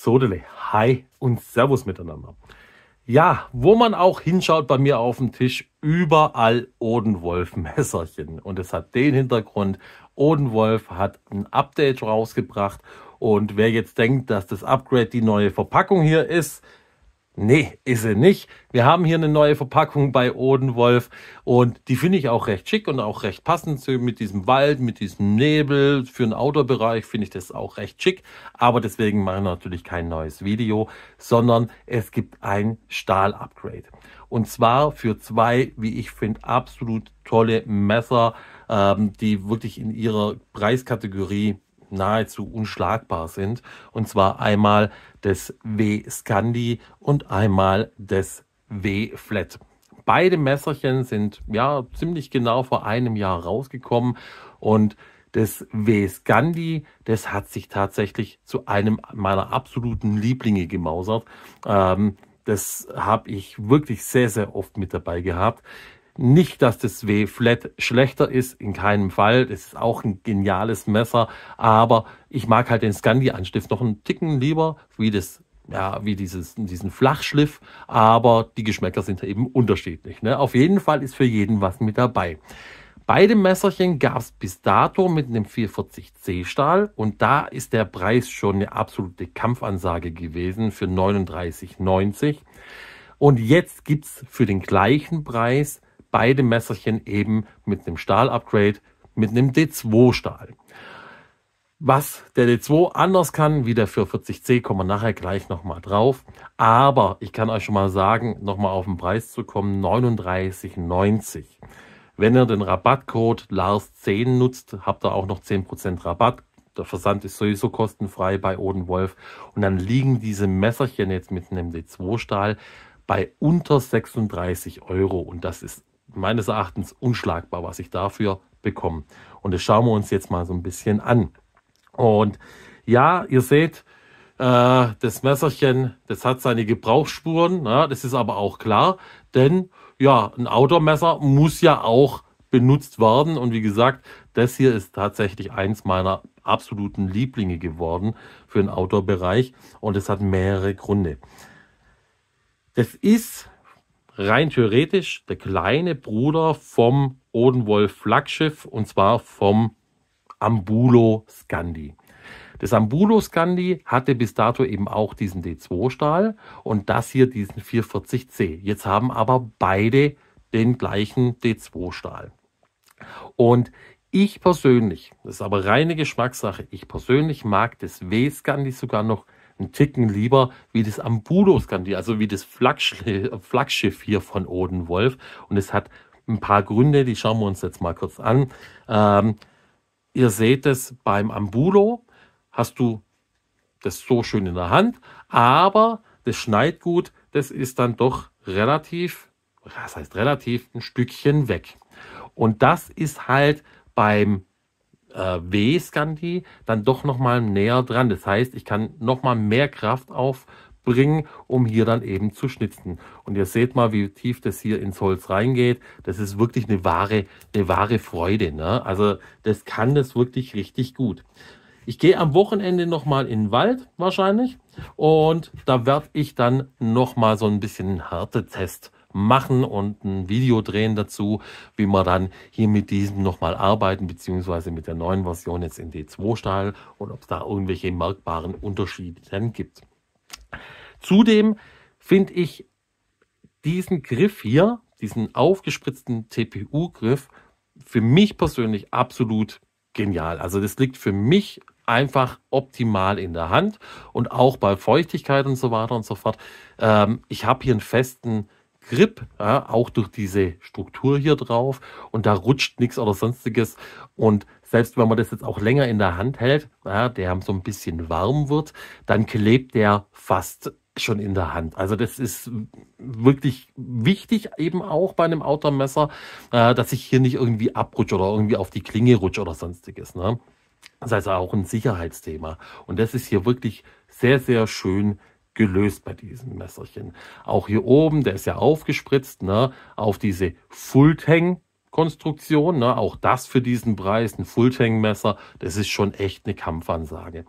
Sodele. Hi und Servus miteinander. Ja, wo man auch hinschaut bei mir auf dem Tisch, überall Odenwolf-Messerchen. Und es hat den Hintergrund, Odenwolf hat ein Update rausgebracht. Und wer jetzt denkt, dass das Upgrade die neue Verpackung hier ist, Nee, ist sie nicht. Wir haben hier eine neue Verpackung bei Odenwolf und die finde ich auch recht schick und auch recht passend mit diesem Wald, mit diesem Nebel. Für den Outdoor-Bereich finde ich das auch recht schick. Aber deswegen mache ich natürlich kein neues Video, sondern es gibt ein Stahl-Upgrade. Und zwar für zwei, wie ich finde, absolut tolle Messer, ähm, die wirklich in ihrer Preiskategorie nahezu unschlagbar sind. Und zwar einmal des W Scandi und einmal des W Flat. Beide Messerchen sind ja ziemlich genau vor einem Jahr rausgekommen und das W Scandi, das hat sich tatsächlich zu einem meiner absoluten Lieblinge gemausert. Ähm, das habe ich wirklich sehr, sehr oft mit dabei gehabt. Nicht, dass das W-Flat schlechter ist, in keinem Fall. Das ist auch ein geniales Messer, aber ich mag halt den Scandi-Anstift noch einen Ticken lieber, wie das ja, wie dieses, diesen Flachschliff, aber die Geschmäcker sind eben unterschiedlich. Ne? Auf jeden Fall ist für jeden was mit dabei. Beide Messerchen gab es bis dato mit einem 440C Stahl und da ist der Preis schon eine absolute Kampfansage gewesen für 39,90. Und jetzt gibt's für den gleichen Preis beide Messerchen eben mit einem Stahl-Upgrade, mit einem D2-Stahl. Was der D2 anders kann wie der 440C, kommen wir nachher gleich nochmal drauf. Aber ich kann euch schon mal sagen, nochmal auf den Preis zu kommen, 39,90. Wenn ihr den Rabattcode Lars10 nutzt, habt ihr auch noch 10% Rabatt. Der Versand ist sowieso kostenfrei bei Odenwolf. Und dann liegen diese Messerchen jetzt mit einem D2-Stahl bei unter 36 Euro. Und das ist meines Erachtens unschlagbar, was ich dafür bekomme. Und das schauen wir uns jetzt mal so ein bisschen an. Und ja, ihr seht, äh, das Messerchen, das hat seine Gebrauchsspuren, ja, das ist aber auch klar, denn ja, ein Outdoor-Messer muss ja auch benutzt werden. Und wie gesagt, das hier ist tatsächlich eins meiner absoluten Lieblinge geworden für den Outdoor-Bereich und es hat mehrere Gründe. Das ist rein theoretisch der kleine Bruder vom Odenwolf Flaggschiff und zwar vom Ambulo Scandi. Das Ambulo Scandi hatte bis dato eben auch diesen D2-Stahl und das hier diesen 440C. Jetzt haben aber beide den gleichen D2-Stahl. Und ich persönlich, das ist aber reine Geschmackssache, ich persönlich mag das W-Scandi sogar noch einen Ticken lieber wie das Ambulo-Skandal, also wie das Flaggschiff hier von Oden Wolf. Und es hat ein paar Gründe, die schauen wir uns jetzt mal kurz an. Ähm, ihr seht es, beim Ambulo hast du das so schön in der Hand, aber das Schneidgut, das ist dann doch relativ, das heißt relativ, ein Stückchen weg. Und das ist halt beim äh, W-Scandi dann doch nochmal näher dran. Das heißt, ich kann nochmal mehr Kraft aufbringen, um hier dann eben zu schnitzen. Und ihr seht mal, wie tief das hier ins Holz reingeht. Das ist wirklich eine wahre, eine wahre Freude. Ne? Also das kann das wirklich richtig gut. Ich gehe am Wochenende nochmal in den Wald wahrscheinlich und da werde ich dann nochmal so ein bisschen einen Härtetest machen und ein Video drehen dazu, wie wir dann hier mit diesem nochmal arbeiten, beziehungsweise mit der neuen Version jetzt in d 2 style und ob es da irgendwelche merkbaren Unterschiede dann gibt. Zudem finde ich diesen Griff hier, diesen aufgespritzten TPU-Griff, für mich persönlich absolut genial. Also das liegt für mich einfach optimal in der Hand und auch bei Feuchtigkeit und so weiter und so fort. Ähm, ich habe hier einen festen Grip, ja, auch durch diese Struktur hier drauf und da rutscht nichts oder sonstiges. Und selbst wenn man das jetzt auch länger in der Hand hält, ja, der so ein bisschen warm wird, dann klebt der fast schon in der Hand. Also das ist wirklich wichtig eben auch bei einem Outermesser, äh, dass ich hier nicht irgendwie abrutsche oder irgendwie auf die Klinge rutsche oder sonstiges. Ne? Das ist also auch ein Sicherheitsthema. Und das ist hier wirklich sehr, sehr schön gelöst bei diesem Messerchen. Auch hier oben, der ist ja aufgespritzt, ne, auf diese Fulltang Konstruktion, ne? auch das für diesen Preis, ein Fulltang-Messer, das ist schon echt eine Kampfansage.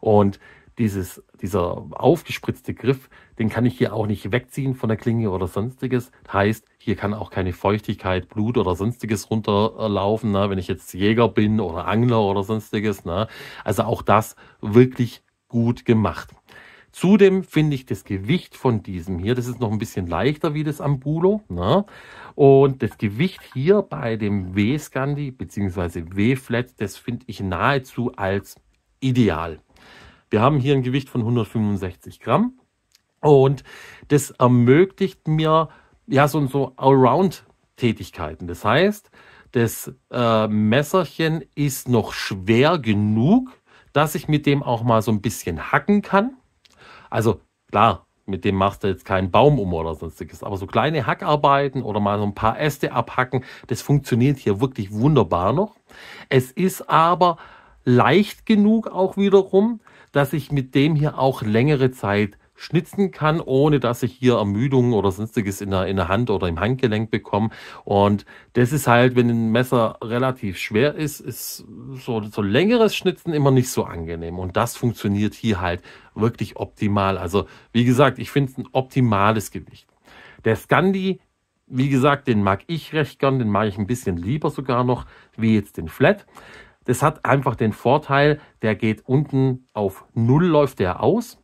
Und dieses, dieser aufgespritzte Griff, den kann ich hier auch nicht wegziehen von der Klinge oder sonstiges. Heißt, hier kann auch keine Feuchtigkeit, Blut oder sonstiges runterlaufen, ne? wenn ich jetzt Jäger bin oder Angler oder sonstiges. Ne? Also auch das wirklich gut gemacht. Zudem finde ich das Gewicht von diesem hier, das ist noch ein bisschen leichter wie das Ambulo. Ne? Und das Gewicht hier bei dem W-Scandi bzw. W-Flat, das finde ich nahezu als ideal. Wir haben hier ein Gewicht von 165 Gramm und das ermöglicht mir ja so, und so Allround-Tätigkeiten. Das heißt, das äh, Messerchen ist noch schwer genug, dass ich mit dem auch mal so ein bisschen hacken kann. Also klar, mit dem machst du jetzt keinen Baum um oder sonstiges. Aber so kleine Hackarbeiten oder mal so ein paar Äste abhacken, das funktioniert hier wirklich wunderbar noch. Es ist aber leicht genug auch wiederum, dass ich mit dem hier auch längere Zeit schnitzen kann, ohne dass ich hier Ermüdungen oder sonstiges in der, in der Hand oder im Handgelenk bekomme. Und das ist halt, wenn ein Messer relativ schwer ist, ist so, so längeres Schnitzen immer nicht so angenehm. Und das funktioniert hier halt wirklich optimal. Also wie gesagt, ich finde es ein optimales Gewicht. Der Scandi wie gesagt, den mag ich recht gern, den mag ich ein bisschen lieber sogar noch, wie jetzt den Flat. Das hat einfach den Vorteil, der geht unten auf Null läuft der aus.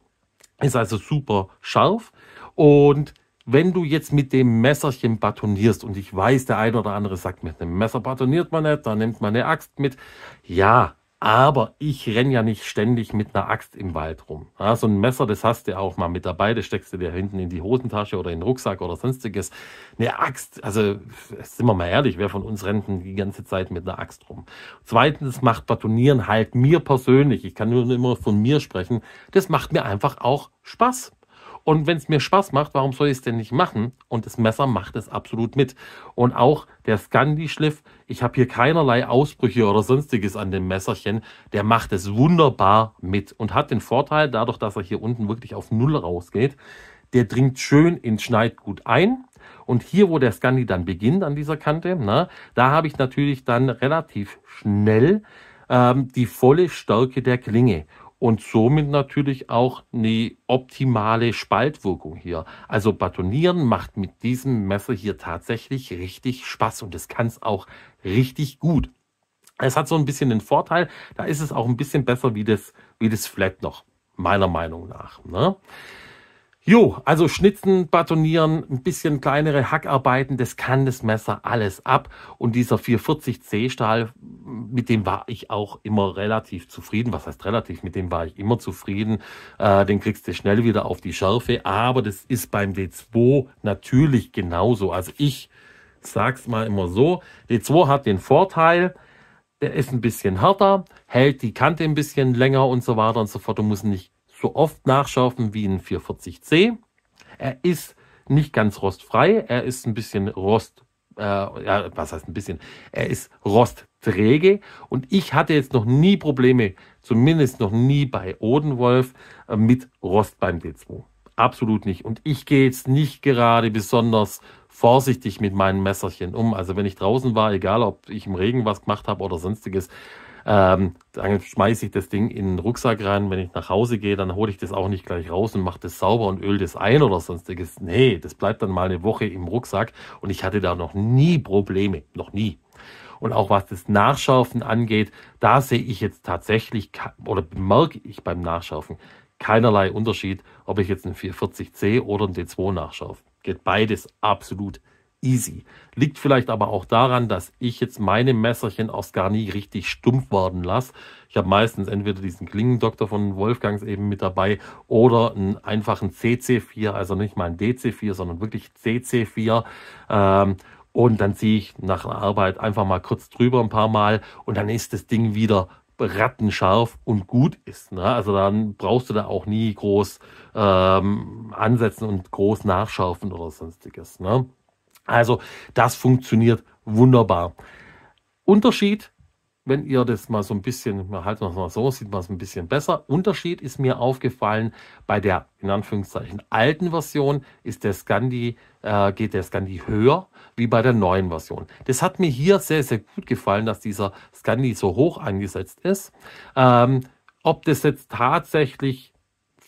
Ist also super scharf. Und wenn du jetzt mit dem Messerchen batonierst, und ich weiß, der ein oder andere sagt, mit einem Messer batoniert man nicht, da nimmt man eine Axt mit. Ja, aber ich renn ja nicht ständig mit einer Axt im Wald rum. Ja, so ein Messer, das hast du auch mal mit dabei, das steckst du dir hinten in die Hosentasche oder in den Rucksack oder sonstiges. Eine Axt, also sind wir mal ehrlich, wer von uns rennt die ganze Zeit mit einer Axt rum? Zweitens macht Batonieren halt mir persönlich, ich kann nur immer von mir sprechen, das macht mir einfach auch Spaß. Und wenn es mir Spaß macht, warum soll ich es denn nicht machen? Und das Messer macht es absolut mit. Und auch der Scandi-Schliff, ich habe hier keinerlei Ausbrüche oder sonstiges an dem Messerchen, der macht es wunderbar mit und hat den Vorteil, dadurch, dass er hier unten wirklich auf Null rausgeht, der dringt schön ins Schneidgut ein. Und hier, wo der Scandi dann beginnt an dieser Kante, na, da habe ich natürlich dann relativ schnell ähm, die volle Stärke der Klinge und somit natürlich auch eine optimale Spaltwirkung hier. Also Batonieren macht mit diesem Messer hier tatsächlich richtig Spaß und es kann es auch richtig gut. Es hat so ein bisschen den Vorteil, da ist es auch ein bisschen besser wie das, wie das Flat noch, meiner Meinung nach. Ne? Jo, also schnitzen, batonieren, ein bisschen kleinere Hackarbeiten, das kann das Messer alles ab. Und dieser 440C Stahl, mit dem war ich auch immer relativ zufrieden. Was heißt relativ? Mit dem war ich immer zufrieden. Äh, den kriegst du schnell wieder auf die Schärfe. Aber das ist beim D2 natürlich genauso. Also ich sag's mal immer so. D2 hat den Vorteil, der ist ein bisschen härter, hält die Kante ein bisschen länger und so weiter und so fort. Du musst nicht so oft nachschärfen wie ein 440C. Er ist nicht ganz rostfrei, er ist ein bisschen rost, äh, ja, was heißt ein bisschen, er ist rostträge und ich hatte jetzt noch nie Probleme, zumindest noch nie bei Odenwolf, äh, mit Rost beim D2. Absolut nicht. Und ich gehe jetzt nicht gerade besonders vorsichtig mit meinen Messerchen um. Also wenn ich draußen war, egal ob ich im Regen was gemacht habe oder sonstiges, ähm, dann schmeiße ich das Ding in den Rucksack rein. Wenn ich nach Hause gehe, dann hole ich das auch nicht gleich raus und mache das sauber und öle das ein oder sonstiges. Nee, das bleibt dann mal eine Woche im Rucksack und ich hatte da noch nie Probleme. Noch nie. Und auch was das Nachschärfen angeht, da sehe ich jetzt tatsächlich oder bemerke ich beim Nachschärfen keinerlei Unterschied, ob ich jetzt einen 440C oder einen D2 nachschärfe. Geht beides absolut easy. Liegt vielleicht aber auch daran, dass ich jetzt meine Messerchen aus gar nie richtig stumpf werden lasse. Ich habe meistens entweder diesen Klingendoktor von Wolfgangs eben mit dabei oder einen einfachen CC4, also nicht mal ein DC4, sondern wirklich CC4. Ähm, und dann ziehe ich nach der Arbeit einfach mal kurz drüber ein paar Mal und dann ist das Ding wieder rattenscharf und gut ist. Ne? Also dann brauchst du da auch nie groß ähm, ansetzen und groß nachschärfen oder sonstiges. Ne? Also das funktioniert wunderbar. Unterschied, wenn ihr das mal so ein bisschen, wir halten das mal so, sieht man es ein bisschen besser. Unterschied ist mir aufgefallen, bei der in Anführungszeichen alten Version ist der Scandi, äh, geht der Scandi höher wie bei der neuen Version. Das hat mir hier sehr, sehr gut gefallen, dass dieser Scandi so hoch angesetzt ist. Ähm, ob das jetzt tatsächlich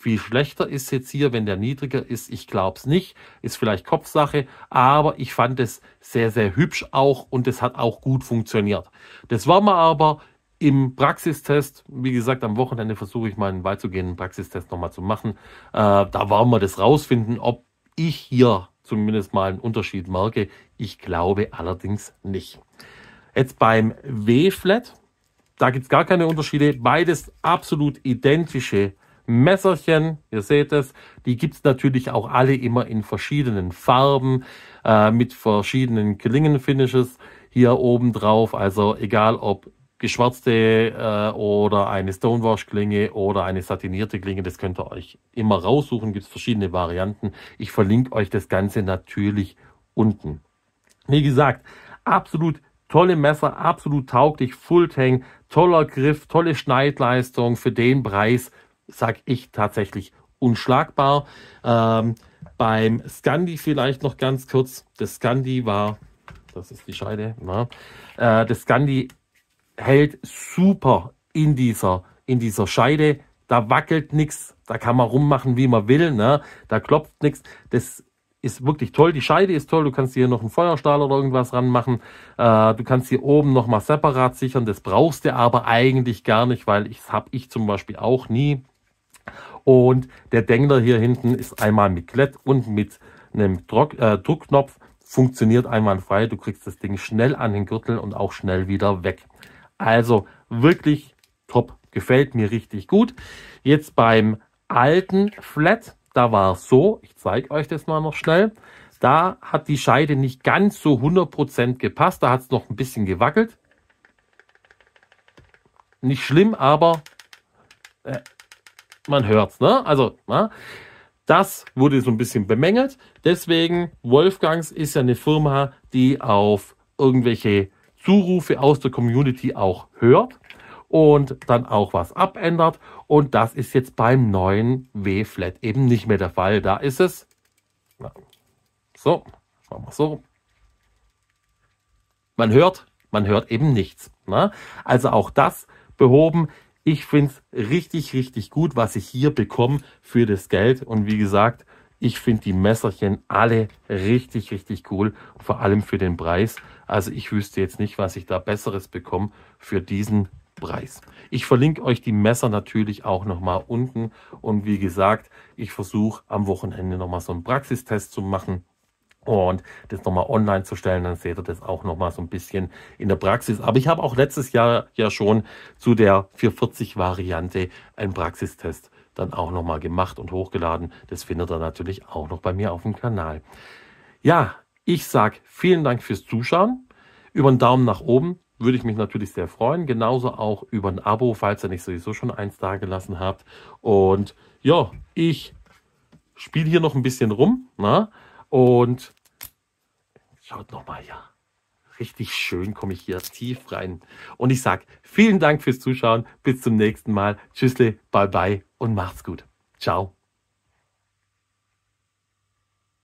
viel schlechter ist jetzt hier, wenn der niedriger ist. Ich glaube es nicht. Ist vielleicht Kopfsache, aber ich fand es sehr, sehr hübsch auch und es hat auch gut funktioniert. Das war mal aber im Praxistest, wie gesagt, am Wochenende versuche ich mal einen beizugehenden Praxistest nochmal zu machen. Äh, da waren wir das rausfinden, ob ich hier zumindest mal einen Unterschied merke. Ich glaube allerdings nicht. Jetzt beim W-Flat, da gibt es gar keine Unterschiede. Beides absolut identische Messerchen, ihr seht es, die gibt es natürlich auch alle immer in verschiedenen Farben, äh, mit verschiedenen Klingenfinishes hier oben drauf. Also egal ob geschwarzte äh, oder eine Stonewash-Klinge oder eine satinierte Klinge, das könnt ihr euch immer raussuchen, gibt es verschiedene Varianten. Ich verlinke euch das Ganze natürlich unten. Wie gesagt, absolut tolle Messer, absolut tauglich, Full-Tang, toller Griff, tolle Schneidleistung für den Preis sage ich tatsächlich unschlagbar. Ähm, beim Scandi vielleicht noch ganz kurz. Das Scandi war, das ist die Scheide, äh, das Scandi hält super in dieser, in dieser Scheide. Da wackelt nichts, da kann man rummachen, wie man will, ne? da klopft nichts. Das ist wirklich toll. Die Scheide ist toll. Du kannst hier noch einen Feuerstahl oder irgendwas ranmachen. Äh, du kannst hier oben nochmal separat sichern. Das brauchst du aber eigentlich gar nicht, weil ich habe ich zum Beispiel auch nie. Und der Dengler hier hinten ist einmal mit Klett und mit einem Druck, äh, Druckknopf. Funktioniert einwandfrei. Du kriegst das Ding schnell an den Gürtel und auch schnell wieder weg. Also wirklich top. Gefällt mir richtig gut. Jetzt beim alten Flat, da war es so, ich zeige euch das mal noch schnell, da hat die Scheide nicht ganz so 100% gepasst, da hat es noch ein bisschen gewackelt. Nicht schlimm, aber äh, man hört's, ne? Also, na? Ne? Das wurde so ein bisschen bemängelt. Deswegen, Wolfgangs ist ja eine Firma, die auf irgendwelche Zurufe aus der Community auch hört und dann auch was abändert. Und das ist jetzt beim neuen W-Flat eben nicht mehr der Fall. Da ist es. Na, So, machen wir so. Man hört, man hört eben nichts. Na? Ne? Also auch das behoben. Ich finde es richtig, richtig gut, was ich hier bekomme für das Geld. Und wie gesagt, ich finde die Messerchen alle richtig, richtig cool. Vor allem für den Preis. Also ich wüsste jetzt nicht, was ich da Besseres bekomme für diesen Preis. Ich verlinke euch die Messer natürlich auch nochmal unten. Und wie gesagt, ich versuche am Wochenende nochmal so einen Praxistest zu machen und das nochmal online zu stellen, dann seht ihr das auch nochmal so ein bisschen in der Praxis. Aber ich habe auch letztes Jahr ja schon zu der 440-Variante einen Praxistest dann auch nochmal gemacht und hochgeladen. Das findet ihr natürlich auch noch bei mir auf dem Kanal. Ja, ich sage vielen Dank fürs Zuschauen. Über einen Daumen nach oben würde ich mich natürlich sehr freuen. Genauso auch über ein Abo, falls ihr nicht sowieso schon eins da gelassen habt. Und ja, ich spiele hier noch ein bisschen rum. Na? Ne? Und schaut nochmal, hier. Richtig schön komme ich hier tief rein. Und ich sage vielen Dank fürs Zuschauen. Bis zum nächsten Mal. Tschüssle, bye bye und macht's gut. Ciao.